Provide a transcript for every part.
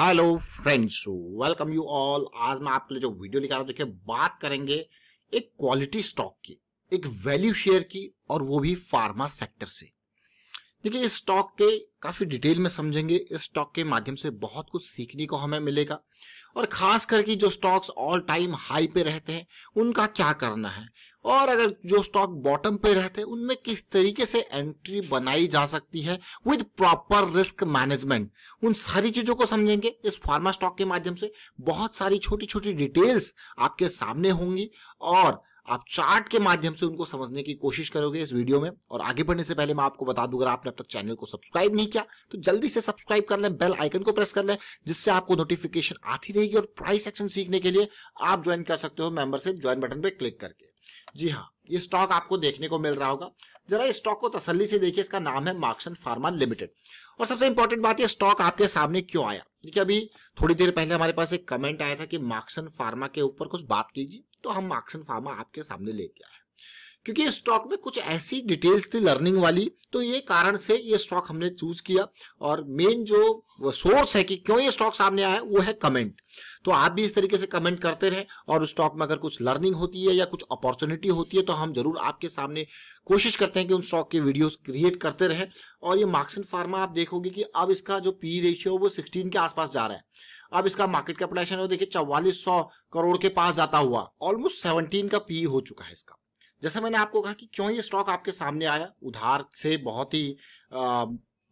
hello friends welcome you all आज मैं आपके लिए जो वीडियो लिखा रहा हूँ देखिए बात करेंगे एक क्वालिटी स्टॉक की एक वैल्यू शेयर की और वो भी फार्मा सेक्टर से देखिए इस स्टॉक के काफ़ी डिटेल में समझेंगे इस स्टॉक के माध्यम से बहुत कुछ सीखने को हमें मिलेगा और खास करके जो स्टॉक्स ऑल टाइम हाई पे रहते हैं उनका क्या करना है और अगर जो स्टॉक बॉटम पे रहते हैं उनमें किस तरीके से एंट्री बनाई जा सकती है विद प्रॉपर रिस्क मैनेजमेंट उन सारी चीज़ों को समझेंगे इस फार्मा स्टॉक के माध्यम से बहुत सारी छोटी छोटी डिटेल्स आपके सामने होंगी और आप चार्ट के माध्यम से उनको समझने की कोशिश करोगे इस वीडियो में और आगे बढ़ने से पहले मैं आपको बता दूं अगर आपने अब तक चैनल को सब्सक्राइब नहीं किया तो जल्दी से सब्सक्राइब कर लें बेल आइकन को प्रेस कर लें जिससे आपको नोटिफिकेशन आती रहेगी और प्राइस एक्शन सीखने के लिए आप ज्वाइन कर सकते हो मेंबरशिप ज्वाइन बटन पर क्लिक करके जी हाँ ये स्टॉक आपको देखने को मिल रहा होगा जरा इस स्टॉक को तसली से देखिए इसका नाम है मार्क्सन फार्मा लिमिटेड और सबसे इंपॉर्टेंट बात यह स्टॉक आपके सामने क्यों आया देखिए अभी थोड़ी देर पहले हमारे पास एक कमेंट आया था कि मार्क्सन फार्मा के ऊपर कुछ बात कीजिए तो हम मार्क्सन फार्मा आपके सामने लेके आए क्योंकि इस स्टॉक में कुछ ऐसी डिटेल्स थी लर्निंग वाली तो ये कारण से ये स्टॉक हमने चूज किया और मेन जो सोर्स है कि क्यों ये स्टॉक सामने आया वो है कमेंट तो आप भी इस तरीके से कमेंट करते रहे और उस स्टॉक में अगर कुछ लर्निंग होती है या कुछ अपॉर्चुनिटी होती है तो हम जरूर आपके सामने कोशिश करते हैं कि उन स्टॉक के वीडियोस क्रिएट करते रहे और ये मार्क्सन फार्मा आप देखोगे कि अब इसका जो पी रेशियो वो सिक्सटीन के आसपास जा रहा है अब इसका मार्केट कैपिटेशन देखिए चौवालीस करोड़ के पास जाता हुआ ऑलमोस्ट सेवनटीन का पी हो चुका है इसका जैसे मैंने आपको कहा कि क्यों ये स्टॉक आपके सामने आया उधार से बहुत ही आ,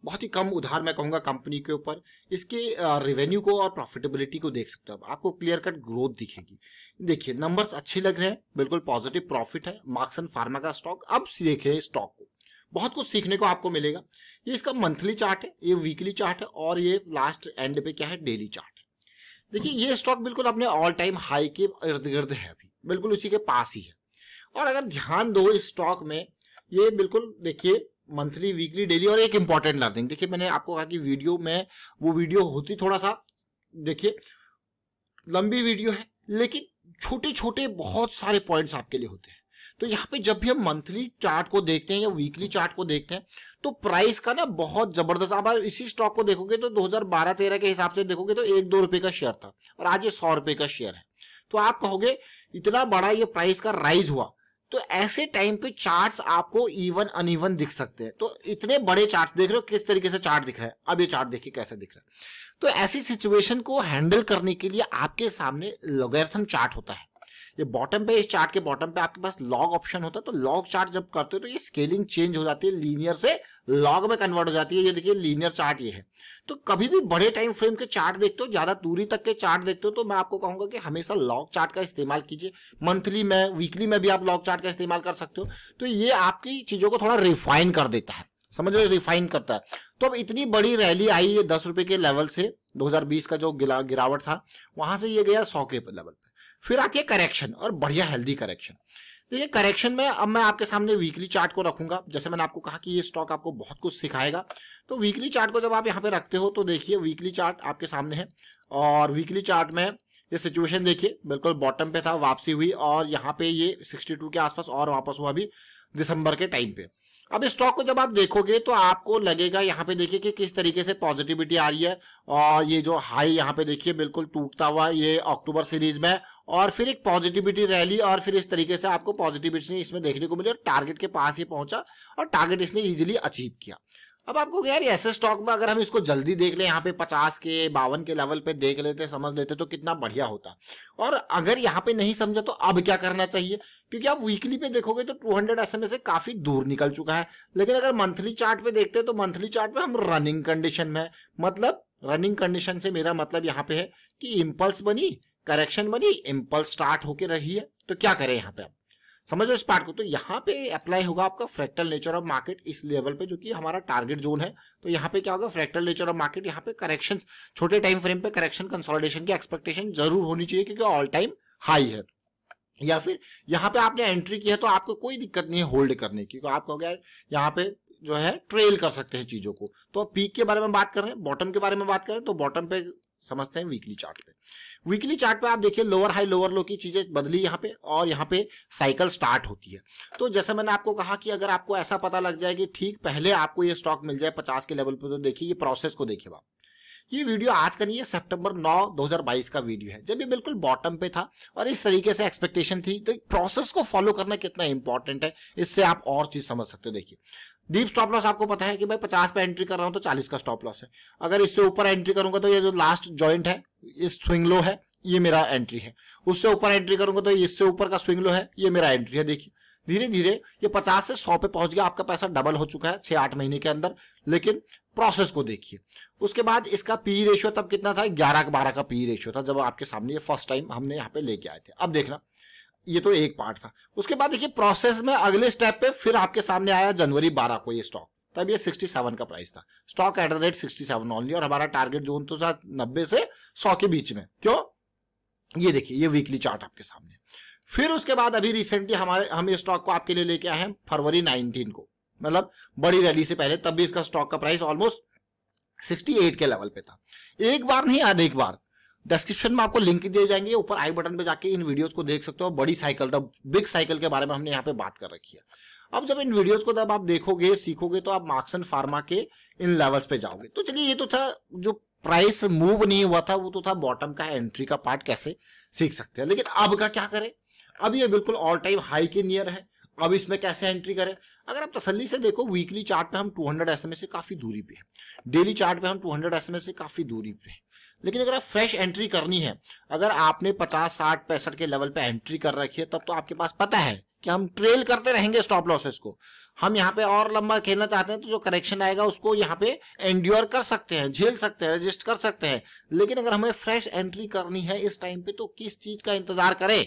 बहुत ही कम उधार मैं कहूंगा कंपनी के ऊपर इसके रेवेन्यू को और प्रॉफिटेबिलिटी को देख सकते हो आपको क्लियर कट ग्रोथ दिखेगी देखिए नंबर्स अच्छे लग रहे हैं बिल्कुल पॉजिटिव प्रॉफिट है मार्क्सन फार्मा का स्टॉक अब देखे स्टॉक को बहुत कुछ सीखने को आपको मिलेगा ये इसका मंथली चार्ट है ये वीकली चार्ट है और ये लास्ट एंड पे क्या है डेली चार्ट देखिये देखिए ये स्टॉक बिल्कुल अपने ऑल टाइम हाई के इर्द गिर्द है अभी बिल्कुल उसी के पास ही है और अगर ध्यान दो इस स्टॉक में ये बिल्कुल देखिए मंथली वीकली डेली और एक इंपॉर्टेंट लर्निंग देखिए मैंने आपको कहा कि वीडियो में वो वीडियो होती थोड़ा सा देखिए लंबी वीडियो है लेकिन छोटे छोटे बहुत सारे पॉइंट्स आपके लिए होते हैं तो यहाँ पे जब भी हम मंथली चार्ट को देखते हैं या वीकली चार्ट को देखते हैं तो प्राइस का ना बहुत जबरदस्त आप इसी स्टॉक को देखोगे तो 2012-13 के हिसाब से देखोगे तो एक दो रुपए का शेयर था और आज ये सौ रुपए का शेयर है तो आप कहोगे इतना बड़ा ये प्राइस का राइज हुआ तो ऐसे टाइम पे चार्ट्स आपको इवन अनइवन दिख सकते हैं तो इतने बड़े चार्ट देख रहे हो किस तरीके से चार्ट दिख रहा है अब ये चार्ट देखिए कैसे दिख रहा है तो ऐसी सिचुएशन को हैंडल करने के लिए आपके सामने लोगेथम चार्ट होता है ये बॉटम पे इस चार्ट के बॉटम पे आपके पास लॉग ऑप्शन होता है तो लॉग चार्ट जब करते हो तो ये स्केलिंग चेंज हो जाती है लीनियर से लॉग में कन्वर्ट हो जाती है ये देखिए लीनियर चार्ट ये है तो कभी भी बड़े टाइम फ्रेम के चार्ट देखते हो ज्यादा दूरी तक के चार्ट देखते हो तो मैं आपको कहूंगा कि हमेशा लॉग चार्ट का इस्तेमाल कीजिए मंथली में वीकली में भी आप लॉग चार्ट का इस्तेमाल कर सकते हो तो ये आपकी चीजों को थोड़ा रिफाइन कर देता है समझ लो रिफाइन करता है तो अब इतनी बड़ी रैली आई है दस रुपए के लेवल से 2020 का जो गिरावट था वहां से ये गया सौ के लेवल फिर आती है करेक्शन और बढ़िया हेल्दी करेक्शन देखिए करेक्शन में अब मैं आपके सामने वीकली चार्ट को रखूंगा जैसे मैंने आपको कहा कि ये स्टॉक आपको बहुत कुछ सिखाएगा तो वीकली चार्ट को जब आप यहाँ पे रखते हो तो देखिए वीकली चार्ट आपके सामने है और वीकली चार्ट में ये सिचुएशन देखिए बिल्कुल बॉटम पे था वापसी हुई और यहाँ पे ये 62 के आसपास और वापस हुआ अभी दिसंबर के टाइम पे अब इस स्टॉक को जब आप देखोगे तो आपको लगेगा यहाँ पे देखिए कि किस तरीके से पॉजिटिविटी आ रही है और ये जो हाई यहाँ पे देखिए बिल्कुल टूटता हुआ ये अक्टूबर सीरीज में और फिर एक पॉजिटिविटी रैली और फिर इस तरीके से आपको पॉजिटिविटी इसमें देखने को मिली और टारगेट के पास ही पहुंचा और टारगेट इसने ईजिली अचीव किया अब आपको यार ऐसे स्टॉक में अगर हम इसको जल्दी देख लें यहाँ पे पचास के बावन के लेवल पे देख लेते समझ लेते तो कितना बढ़िया होता और अगर यहाँ पे नहीं समझा तो अब क्या करना चाहिए क्योंकि आप वीकली पे देखोगे तो 200 हंड्रेड एस से काफी दूर निकल चुका है लेकिन अगर मंथली चार्ट पे देखते हैं तो मंथली चार्ट पे हम रनिंग कंडीशन में मतलब रनिंग कंडीशन से मेरा मतलब यहाँ पे है कि इम्पल्स बनी करेक्शन बनी इम्पल्स स्टार्ट होके रही है तो क्या करें यहाँ पे आप समझो इस पार्ट को तो यहाँ पे अप्लाई होगा आपका फ्रैक्टल नेचर ऑफ मार्केट इस लेवल पे जो कि हमारा टारगेट जोन है तो यहाँ पे क्या होगा फ्रैक्टल नेचर ऑफ मार्केट यहाँ पे करेक्शंस छोटे टाइम फ्रेम पे करेक्शन कंसोलिडेशन की एक्सपेक्टेशन जरूर होनी चाहिए क्योंकि ऑल टाइम हाई है या फिर यहाँ पे आपने एंट्री की है तो आपको कोई दिक्कत नहीं है होल्ड करने की क्योंकि आप कहोगे यहाँ पे जो है ट्रेल कर सकते हैं चीजों को तो पीक के बारे में बात कर रहे हैं बॉटम के बारे में बात करें तो बॉटम पे समझते हैं वीकली चार्ट पे वीकली चार्ट पे आप देखिए लोअर हाई लोअर लो की चीजें बदली यहाँ पे और यहाँ पे साइकिल स्टार्ट होती है तो जैसे मैंने आपको कहा कि अगर आपको ऐसा पता लग जाए कि ठीक पहले आपको ये स्टॉक मिल जाए पचास के लेवल पे तो देखिए ये प्रोसेस को देखिए आप ये वीडियो आज का नहीं है सितंबर 9 2022 का वीडियो है जब ये बिल्कुल बॉटम पे था और इस तरीके से एक्सपेक्टेशन थी तो प्रोसेस को फॉलो करना कितना इंपॉर्टेंट है इससे आप और चीज समझ सकते हो देखिए डीप स्टॉप लॉस आपको पता है कि भाई 50 पे एंट्री कर रहा हूं तो 40 का स्टॉप लॉस है अगर इससे ऊपर एंट्री करूंगा तो ये जो लास्ट ज्वाइंट है इस स्विंग लो है ये मेरा एंट्री है उससे ऊपर एंट्री करूंगा तो इससे ऊपर का स्विंग लो है ये मेरा एंट्री है देखिए धीरे धीरे ये पचास से सौ पे पहुंच गया आपका पैसा डबल हो चुका है छह आठ महीने के अंदर लेकिन प्रोसेस को देखिए उसके बाद इसका पी रेशियो e तब कितना था ग्यारह का बारह का पी रेशियो e था जब आपके सामने ये फर्स्ट टाइम हमने यहाँ पे लेके आए थे अब देखना ये तो एक पार्ट था उसके बाद देखिए प्रोसेस में अगले स्टेप पे फिर आपके सामने आया जनवरी बारह को ये स्टॉक तब ये 67 का प्राइस था stock at the rate seven only और हमारा टारगेट जोन तो था नब्बे से सौ के बीच में क्यों ये देखिए ये वीकली चार्ट आपके सामने फिर उसके बाद अभी रिसेंटली हमारे हम ये स्टॉक को आपके लिए लेके आए हैं फरवरी 19 को मतलब बड़ी रैली से पहले तब भी इसका स्टॉक का प्राइस ऑलमोस्ट 68 के लेवल पे था एक बार नहीं एक बार डिस्क्रिप्शन में आपको लिंक दिए जाएंगे ऊपर आई बटन पे जाके इन वीडियोस को देख सकते हो बड़ी साइकिल था बिग साइकिल के बारे में हमने यहाँ पे बात कर रखी है अब जब इन वीडियोस को जब आप देखोगे सीखोगे तो आप मार्क्सन फार्मा के इन लेवल्स पे जाओगे तो चलिए ये तो था जो प्राइस मूव नहीं हुआ था वो तो था बॉटम का एंट्री का पार्ट कैसे सीख सकते हैं लेकिन अब का क्या करें अब ये बिल्कुल ऑल टाइम हाई के नियर है अब इसमें कैसे एंट्री करें अगर आप तसल्ली से देखो वीकली चार्ट पे हम 200 हंड्रेड से काफ़ी दूरी पे हैं डेली चार्ट पे हम 200 एसएमए से काफ़ी दूरी पे हैं लेकिन अगर आप फ्रेश एंट्री करनी है अगर आपने 50 60 पैंसठ के लेवल पे एंट्री कर रखी है तब तो आपके पास पता है कि हम ट्रेल करते रहेंगे स्टॉप लॉसेस को हम यहाँ पे और लंबा खेलना चाहते हैं तो जो करेक्शन आएगा उसको यहाँ पे एंड्योर कर सकते हैं झेल सकते हैं रजिस्ट कर सकते हैं लेकिन अगर हमें फ्रेश एंट्री करनी है इस टाइम पे तो किस चीज का इंतजार करें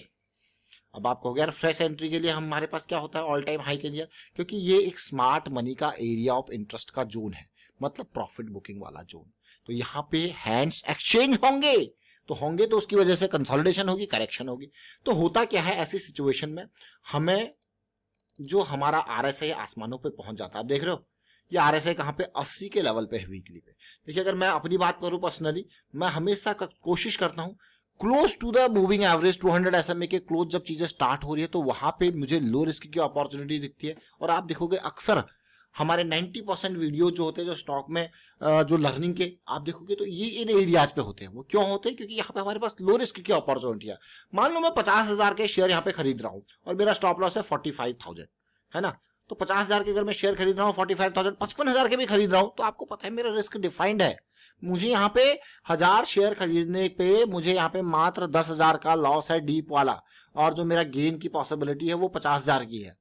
अब आप कहोगे यार फ्रेश एंट्री के लिए हमारे पास क्या होता है ऑल टाइम हाई के लिए क्योंकि ये एक स्मार्ट मनी का एरिया ऑफ इंटरेस्ट का जोन है मतलब प्रॉफिट बुकिंग वाला जोन तो यहाँ पे हैंड्स एक्सचेंज होंगे तो होंगे तो उसकी वजह से कंसोलिडेशन होगी करेक्शन होगी तो होता क्या है ऐसी सिचुएशन में हमें जो हमारा आर एस आई आसमानों पर पहुंच जाता है आप देख रहे हो ये आर एस आई कहाँ पे अस्सी के लेवल पे है वीकली पे देखिए अगर मैं अपनी बात करूँ पर्सनली मैं हमेशा कोशिश करता हूँ close to the moving average 200 ए के क्लोज जब चीजें स्टार्ट हो रही है तो वहां पे मुझे लो रिस्क की अपॉर्चुनिटी दिखती है और आप देखोगे अक्सर हमारे 90 परसेंट वीडियो जो होते हैं जो स्टॉक में जो लर्निंग के आप देखोगे तो ये इन एरियाज पे होते हैं वो क्यों होते हैं क्योंकि यहाँ पे हमारे पास लो रिस्क की अपॉर्चुनिटी है मान लो मैं पचास हजार के शेयर यहाँ पे खरीद रहा हूँ और मेरा स्टॉप लॉस है फोर्टी फाइव थाउजेंड है ना तो पचास हजार के अगर मैं शेयर खरीद रहा हूँ फोर्टी फाइव थाउजेंड पचपन हजार के भी खरीद रहा हूँ तो आपको पता है मेरा रिस्क डिफाइंड है मुझे यहाँ पे हजार शेयर खरीदने पे मुझे यहाँ पे मात्र दस हजार का लॉस है डीप वाला और जो मेरा गेन की पॉसिबिलिटी है वो पचास हजार की है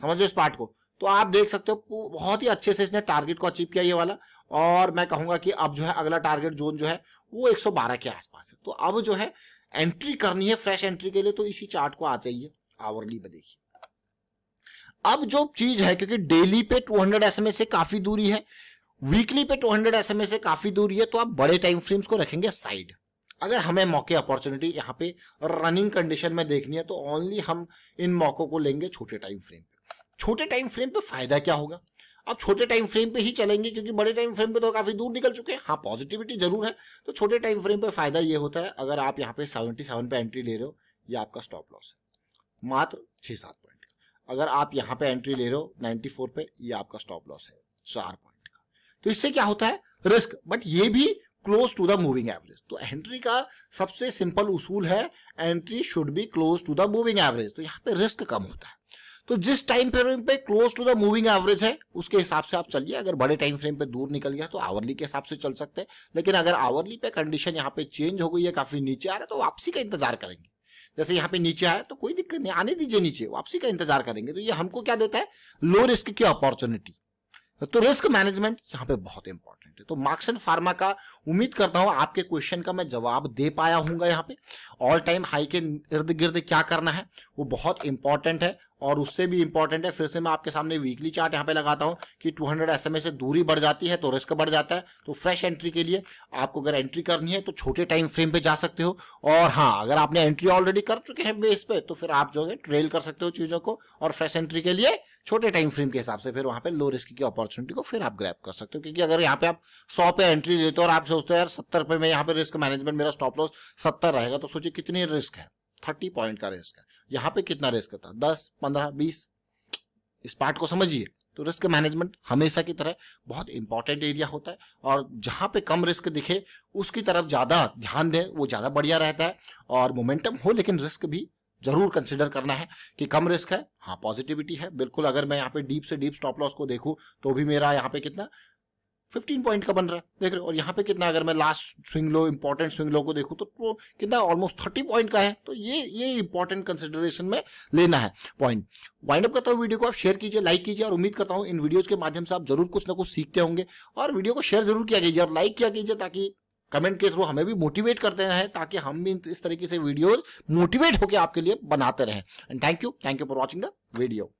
समझो इस पार्ट को तो आप देख सकते हो बहुत ही अच्छे से इसने टारगेट को अचीव किया ये वाला और मैं कहूंगा कि अब जो है अगला टारगेट जोन जो है वो 112 के आसपास है तो अब जो है एंट्री करनी है फ्रेश एंट्री के लिए तो इसी चार्ट को आ जाइए आवरली में देखिए अब जो चीज है क्योंकि डेली पे 200 एसएमएस से काफी दूरी है वीकली पे 200 एसएमएस से काफी दूर ये तो आप बड़े टाइम फ्रेम्स को रखेंगे साइड अगर हमें मौके अपॉर्चुनिटी यहाँ पे रनिंग कंडीशन में देखनी है तो ओनली हम इन मौकों को लेंगे छोटे टाइम फ्रेम पे छोटे टाइम फ्रेम पे फायदा क्या होगा आप छोटे टाइम फ्रेम पे ही चलेंगे क्योंकि बड़े टाइम फ्रेम पे तो काफी दूर निकल चुके हैं हाँ पॉजिटिविटी जरूर है तो छोटे टाइम फ्रेम पे फायदा ये होता है अगर आप यहाँ पे सेवेंटी सेवन पे एंट्री ले रहे हो ये आपका स्टॉप लॉस है मात्र छह सात पॉइंट अगर आप यहाँ पे एंट्री ले रहे हो नाइन्टी फोर पे ये आपका स्टॉप लॉस है चार पॉइंट तो इससे क्या होता है रिस्क बट ये भी close to the moving average तो एंट्री का सबसे सिंपल उसूल है entry should be close to the moving average तो यहाँ पे रिस्क कम होता है तो जिस टाइम फ्रेम पे close to the moving average है उसके हिसाब से आप चलिए अगर बड़े टाइम फ्रेम पे दूर निकल गया तो आवरली के हिसाब से चल सकते हैं लेकिन अगर आवरली पे कंडीशन यहाँ पे चेंज हो गई है काफी नीचे आ रहा है तो वापसी का इंतजार करेंगे जैसे यहाँ पे नीचे आया तो कोई दिक्कत नहीं आने दीजिए नीचे वापसी का इंतजार करेंगे तो ये हमको क्या देता है लो रिस्क की अपॉर्चुनिटी तो रिस्क मैनेजमेंट यहाँ पे बहुत इंपॉर्टेंट है तो मार्क्स एंड फार्मा का उम्मीद करता हूं आपके क्वेश्चन का मैं जवाब दे पाया हूंगा यहाँ पे ऑल टाइम हाई के इर्द गिर्द क्या करना है वो बहुत इंपॉर्टेंट है और उससे भी इंपॉर्टेंट है फिर से मैं आपके सामने वीकली चार्ट यहां पे लगाता हूं कि 200 हंड्रेड से दूरी बढ़ जाती है तो रिस्क बढ़ जाता है तो फ्रेश एंट्री के लिए आपको अगर एंट्री करनी है तो छोटे टाइम फ्रेम पे जा सकते हो और हाँ अगर आपने एंट्री ऑलरेडी कर चुके हैं बेस पे तो फिर आप जो है ट्रेल कर सकते हो चीजों को और फ्रेश एंट्री के लिए छोटे टाइम फ्रेम के हिसाब से फिर वहां पे लो रिस्क की अपॉर्चुनिटी को फिर आप ग्रैप कर सकते हो क्योंकि अगर यहाँ पे आप सौ पे एंट्री लेते हो और आप सोचते हो यार सत्तर पे मैं यहाँ पे रिस्क मैनेजमेंट मेरा स्टॉप लॉस सत्तर रहेगा तो सोचिए कितनी रिस्क है थर्टी पॉइंट का रिस्क है यहाँ पे कितना रिस्क था दस पंद्रह बीस इस पार्ट को समझिए तो रिस्क मैनेजमेंट हमेशा की तरह बहुत इंपॉर्टेंट एरिया होता है और जहां पे कम रिस्क दिखे उसकी तरफ ज़्यादा ध्यान दें वो ज़्यादा बढ़िया रहता है और मोमेंटम हो लेकिन रिस्क भी जरूर कंसिडर करना है कि कम रिस्क है हाँ पॉजिटिविटी है बिल्कुल अगर मैं यहाँ पे डीप से डीप स्टॉप लॉस को देखूँ तो भी मेरा यहाँ पे कितना 15 पॉइंट का बन रहा है देख रहे हो और यहाँ पे कितना अगर मैं last swing low important swing low को देखूँ तो, तो कितना ऑलमोस्ट 30 पॉइंट का है तो ये ये इंपॉर्टेंट कंसिडरेशन में लेना है पॉइंट वाइंड अप करता हूँ वीडियो को आप शेयर कीजिए लाइक कीजिए और उम्मीद करता हूँ इन वीडियोज के माध्यम से आप जरूर कुछ ना कुछ सीखते होंगे और वीडियो को शेयर जरूर किया कीजिए और लाइक किया कीजिए ताकि कमेंट के थ्रू हमें भी मोटिवेट करते रहें ताकि हम भी इस तरीके से वीडियोज मोटिवेट होकर आपके लिए बनाते रहें and thank you thank you for watching the video